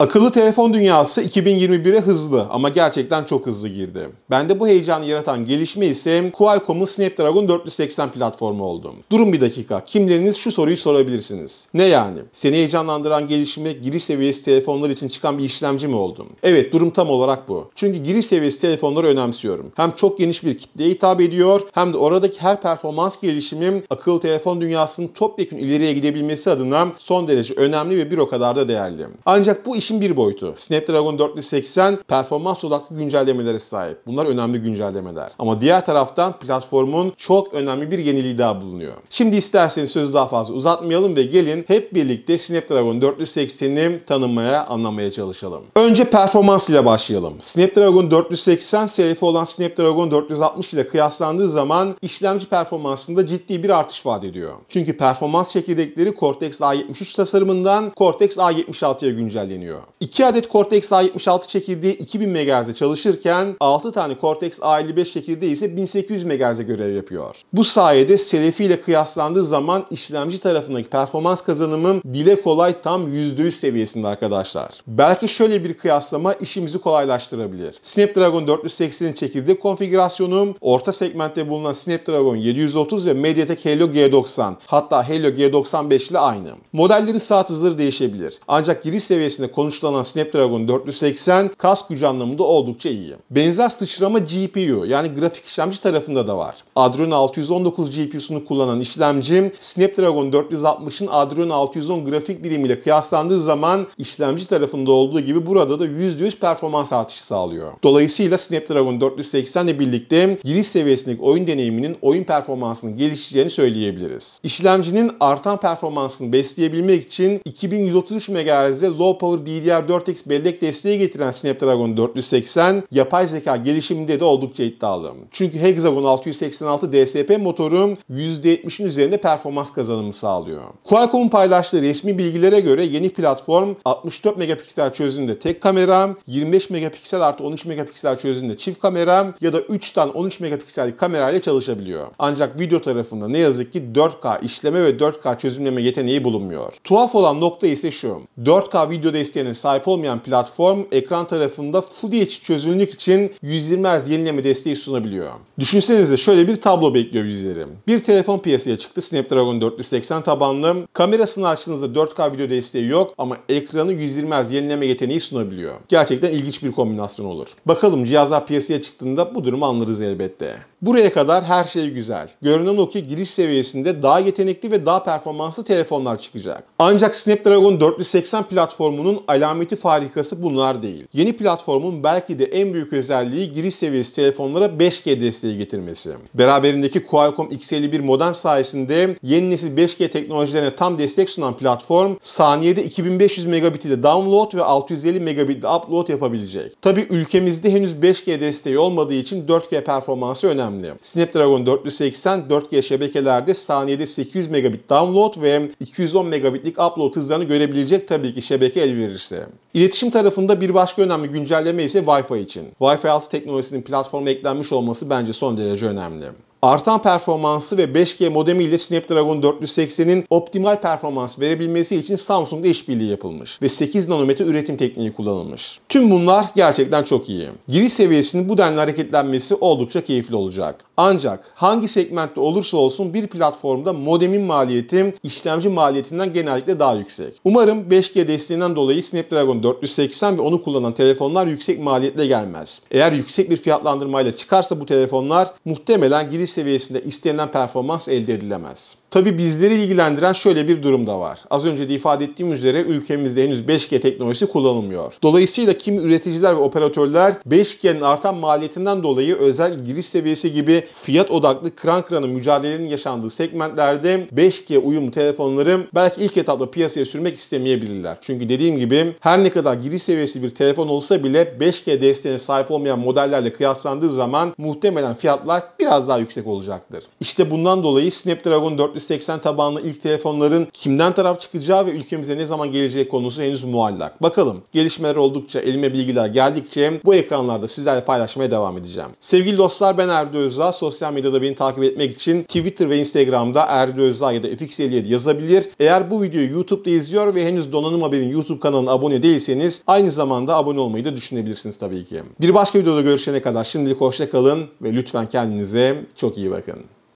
Akıllı telefon dünyası 2021'e hızlı ama gerçekten çok hızlı girdi. Bende bu heyecanı yaratan gelişme ise Qualcomm'un Snapdragon 480 platformu oldu. Durun bir dakika, kimleriniz şu soruyu sorabilirsiniz. Ne yani? Seni heyecanlandıran gelişme giriş seviyesi telefonlar için çıkan bir işlemci mi oldum? Evet, durum tam olarak bu. Çünkü giriş seviyesi telefonları önemsiyorum. Hem çok geniş bir kitleye hitap ediyor hem de oradaki her performans gelişimim akıllı telefon dünyasının topyekun ileriye gidebilmesi adına son derece önemli ve bir o kadar da değerli. Ancak bu iş işin bir boyutu. Snapdragon 480 performans odaklı güncellemelere sahip. Bunlar önemli güncellemeler. Ama diğer taraftan platformun çok önemli bir yeniliği daha bulunuyor. Şimdi isterseniz sözü daha fazla uzatmayalım ve gelin hep birlikte Snapdragon 480'i tanımaya, anlamaya çalışalım. Önce performans ile başlayalım. Snapdragon 480 serifi olan Snapdragon 460 ile kıyaslandığı zaman işlemci performansında ciddi bir artış vaat ediyor. Çünkü performans çekirdekleri Cortex A73 tasarımından Cortex A76'ya güncelleniyor gerekiyor. 2 adet Cortex A76 çekirdeği 2000 MHz'de çalışırken 6 tane Cortex A55 çekirdeği ise 1800 MHz'e görev yapıyor. Bu sayede Selefi ile kıyaslandığı zaman işlemci tarafındaki performans kazanımım dile kolay tam %100 seviyesinde arkadaşlar. Belki şöyle bir kıyaslama işimizi kolaylaştırabilir. Snapdragon 480'in çekirdeği konfigürasyonum, orta segmentte bulunan Snapdragon 730 ve MediaTek Helio G90 hatta Helio G95 ile aynı. Modellerin saat hızları değişebilir. Ancak giriş seviyesinde konu sonuçlanan Snapdragon 480 kas gücü anlamında oldukça iyi. Benzer sıçrama GPU yani grafik işlemci tarafında da var. Adreno 619 GPU'sunu kullanan işlemci Snapdragon 460'ın Adreno 610 grafik birimiyle kıyaslandığı zaman işlemci tarafında olduğu gibi burada da %100 performans artışı sağlıyor. Dolayısıyla Snapdragon 480 ile birlikte giriş seviyesindeki oyun deneyiminin oyun performansının gelişeceğini söyleyebiliriz. İşlemcinin artan performansını besleyebilmek için 2133 MHz'de low power DDR4X bellek desteği getiren Snapdragon 480 yapay zeka gelişiminde de oldukça iddialı. Çünkü Hexagon 686 DSP motoru %70'in üzerinde performans kazanımı sağlıyor. Qualcomm'un paylaştığı resmi bilgilere göre yeni platform 64 megapiksel çözünürlüğünde tek kamera, 25 megapiksel artı 13 megapiksel çözünürlüğünde çift kamera ya da 3 tane 13 megapiksellik kamerayla çalışabiliyor. Ancak video tarafında ne yazık ki 4K işleme ve 4K çözümleme yeteneği bulunmuyor. Tuhaf olan nokta ise şu. 4K video desteğine özelliğine sahip olmayan platform ekran tarafında Full HD çözünürlük için 120 Hz yenileme desteği sunabiliyor. Düşünsenize şöyle bir tablo bekliyor bizleri. Bir telefon piyasaya çıktı Snapdragon 480 tabanlı. Kamerasını açtığınızda 4K video desteği yok ama ekranı 120 Hz yenileme yeteneği sunabiliyor. Gerçekten ilginç bir kombinasyon olur. Bakalım cihazlar piyasaya çıktığında bu durumu anlarız elbette. Buraya kadar her şey güzel. Görünen o ki giriş seviyesinde daha yetenekli ve daha performanslı telefonlar çıkacak. Ancak Snapdragon 480 platformunun alameti farikası bunlar değil. Yeni platformun belki de en büyük özelliği giriş seviyesi telefonlara 5G desteği getirmesi. Beraberindeki Qualcomm X51 modem sayesinde yeni nesil 5G teknolojilerine tam destek sunan platform saniyede 2500 megabit ile download ve 650 megabit upload yapabilecek. Tabi ülkemizde henüz 5G desteği olmadığı için 4G performansı önemli. Snapdragon 480 4G şebekelerde saniyede 800 megabit download ve 210 megabitlik upload hızlarını görebilecek tabii ki şebeke el verirse. Netflix'te. İletişim tarafında bir başka önemli güncelleme ise Wi-Fi için. Wi-Fi 6 teknolojisinin platforma eklenmiş olması bence son derece önemli. Artan performansı ve 5G modemi ile Snapdragon 480'in optimal performans verebilmesi için Samsung'da işbirliği yapılmış ve 8 nanometre üretim tekniği kullanılmış. Tüm bunlar gerçekten çok iyi. Giriş seviyesinin bu denli hareketlenmesi oldukça keyifli olacak. Ancak hangi segmentte olursa olsun bir platformda modemin maliyeti işlemci maliyetinden genellikle daha yüksek. Umarım 5G desteğinden dolayı Snapdragon 480 ve onu kullanan telefonlar yüksek maliyetle gelmez. Eğer yüksek bir fiyatlandırmayla çıkarsa bu telefonlar muhtemelen giriş seviyesinde istenilen performans elde edilemez. Tabi bizleri ilgilendiren şöyle bir durum da var. Az önce de ifade ettiğim üzere ülkemizde henüz 5G teknolojisi kullanılmıyor. Dolayısıyla kim üreticiler ve operatörler 5G'nin artan maliyetinden dolayı özel giriş seviyesi gibi fiyat odaklı kran kranı mücadelenin yaşandığı segmentlerde 5G uyumlu telefonları belki ilk etapta piyasaya sürmek istemeyebilirler. Çünkü dediğim gibi her ne kadar giriş seviyesi bir telefon olsa bile 5G desteğine sahip olmayan modellerle kıyaslandığı zaman muhtemelen fiyatlar biraz daha yüksek olacaktır. İşte bundan dolayı Snapdragon 4 1480 tabanlı ilk telefonların kimden taraf çıkacağı ve ülkemize ne zaman geleceği konusu henüz muallak. Bakalım gelişmeler oldukça elime bilgiler geldikçe bu ekranlarda sizlerle paylaşmaya devam edeceğim. Sevgili dostlar ben Erdo Özdağ. Sosyal medyada beni takip etmek için Twitter ve Instagram'da Erdo Özdağ ya da FX57 yazabilir. Eğer bu videoyu YouTube'da izliyor ve henüz Donanım Haber'in YouTube kanalına abone değilseniz aynı zamanda abone olmayı da düşünebilirsiniz tabii ki. Bir başka videoda görüşene kadar şimdilik hoşça kalın ve lütfen kendinize çok iyi bakın.